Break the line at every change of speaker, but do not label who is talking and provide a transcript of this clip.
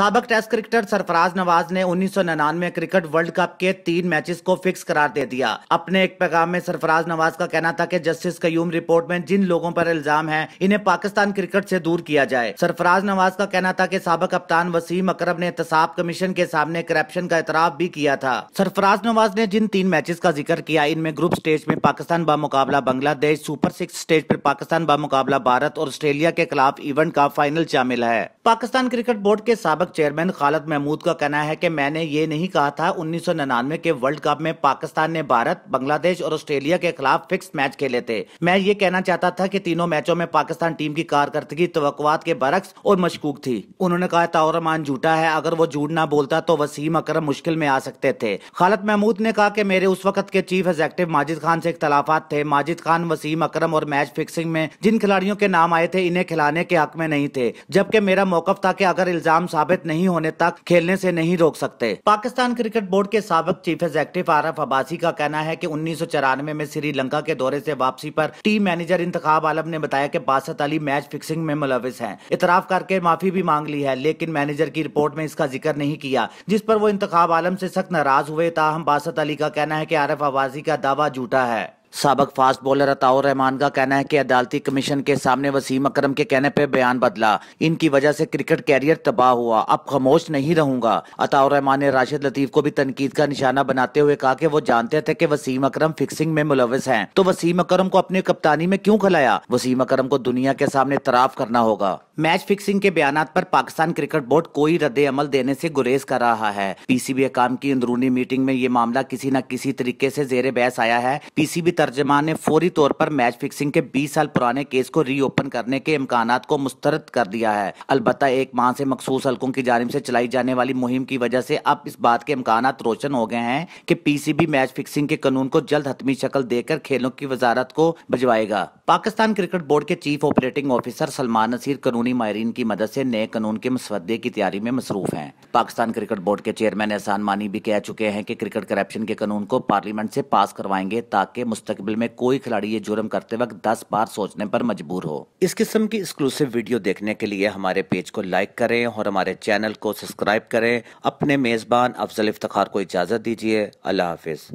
सबक test cricketer Sarfaraz Nawaz ने 1999 cricket world cup के तीन मैचेस को फिक्स करार दे दिया अपने एक पैगाम में सरफराज नवाज का कहना था कि जस्टिस कयूम रिपोर्ट में जिन लोगों पर इल्जाम है इन्हें पाकिस्तान क्रिकेट से दूर किया जाए सरफराज नवाज का कहना था कि सबक कप्तान वसीम अकरब ने एहतसाब कमीशन के सामने करप्शन का एतराब भी किया था सरफराज नवाज ने जिन तीन मैचेस का जिक्र किया इनमें ग्रुप स्टेज में पाकिस्तान बामुकाबला बांग्लादेश सुपर सिक्स स्टेज पर पाकिस्तान बामुकाबला भारत और ऑस्ट्रेलिया के खिलाफ इवेंट का फाइनल शामिल है पाकिस्तान क्रिकेट बोर्ड के सबक कप चेयरमैन खालद महमूद का कहना है कि मैंने ये नहीं कहा था 1999 के वर्ल्ड कप में पाकिस्तान ने भारत बांग्लादेश और ऑस्ट्रेलिया के खिलाफ फिक्स मैच खेले थे मैं ये कहना चाहता था कि तीनों मैचों में पाकिस्तान टीम की कारकर्दगी तो के बरक्स और मशकूक थी उन्होंने कहा तावरमान झूठा है अगर वो झूठ ना बोलता तो वसीम अक्रम मुश्किल में आ सकते थे खालत महमूद ने कहा कि मेरे उस वक्त के चीफ एग्जेक्टिव माजिद खान से इख्तलाफात थे माजिद खान वसीम अक्रम और मैच फिक्सिंग में जिन खिलाड़ियों के नाम आए थे इन्हें खिलाने के हक में नहीं थे जबकि मेरा मौकफ था कि अगर इल्जाम साबित फिट नहीं होने तक खेलने से नहीं रोक सकते पाकिस्तान क्रिकेट बोर्ड के सबक चीफ एग्जेक्टिव आरफ अब्बासी का कहना है की उन्नीस में श्रीलंका के दौरे ऐसी वापसी आरोप टीम मैनेजर इंतखाब आलम ने बताया की बासत अली मैच फिक्सिंग में मुलविस है इतराफ करके माफी भी मांग ली है लेकिन मैनेजर की रिपोर्ट में इसका जिक्र नहीं किया जिस पर वो इंतखाब आलम से सख्त नाराज हुए ताहम बासत अली का कहना है की आरफ अबासी का दावा झूठा है सबक फास्ट बॉलर अताउर रहमान का कहना है कि अदालती कमीशन के सामने वसीम अकरम के कहने पर बयान बदला इनकी वजह से क्रिकेट कैरियर तबाह हुआ अब खामोश नहीं रहूंगा अताउर रहमान ने राशिद लतीफ को भी तनकीद का निशाना बनाते हुए कहा कि वो जानते थे कि वसीम अकरम फिक्सिंग में मुलविस हैं तो वसीम अकरम को अपनी कप्तानी में क्यों खिलाया वसीम अकरम को दुनिया के सामने तराफ करना होगा मैच फिक्सिंग के बयान पर पाकिस्तान क्रिकेट बोर्ड कोई रद्द अमल देने से गुरेज कर रहा है पीसीबी काम की अंदरूनी मीटिंग में ये मामला किसी न किसी तरीके से जेर बहस आया है पीसीबी तर्जमान ने फौरी तौर पर मैच फिक्सिंग के 20 साल पुराने केस को रीओपन करने के इम्कान को मुस्तरद कर दिया है अलबत् एक माह से मखसूस हल्कों की जानब से चलाई जाने वाली मुहिम की वजह से अब इस बात के इम्कान रोशन हो गए हैं कि पीसीबी मैच फिक्सिंग के कानून को जल्द हतमी शक्ल देकर खेलों की वजारत को भिजवाएगा पाकिस्तान क्रिकेट बोर्ड के chief operating officer Salman Naseer कानूनी कानूनी माहरीन की मदद से नए कानून के मसवदे की तैयारी में मसरूफ हैं पाकिस्तान क्रिकेट बोर्ड के चेयरमैन एहसान मानी भी कह चुके हैं कि क्रिकेट करप्शन के कानून को पार्लियामेंट से पास करवाएंगे ताकि मुस्तबिल में कोई खिलाड़ी ये जुर्म करते वक्त दस बार सोचने पर मजबूर हो इस किस्म की एक्सक्लूसिव वीडियो देखने के लिए हमारे पेज को लाइक करें और हमारे चैनल को सब्सक्राइब करें अपने मेजबान अफजल इफ्तार को इजाजत दीजिए अल्लाह हाफिज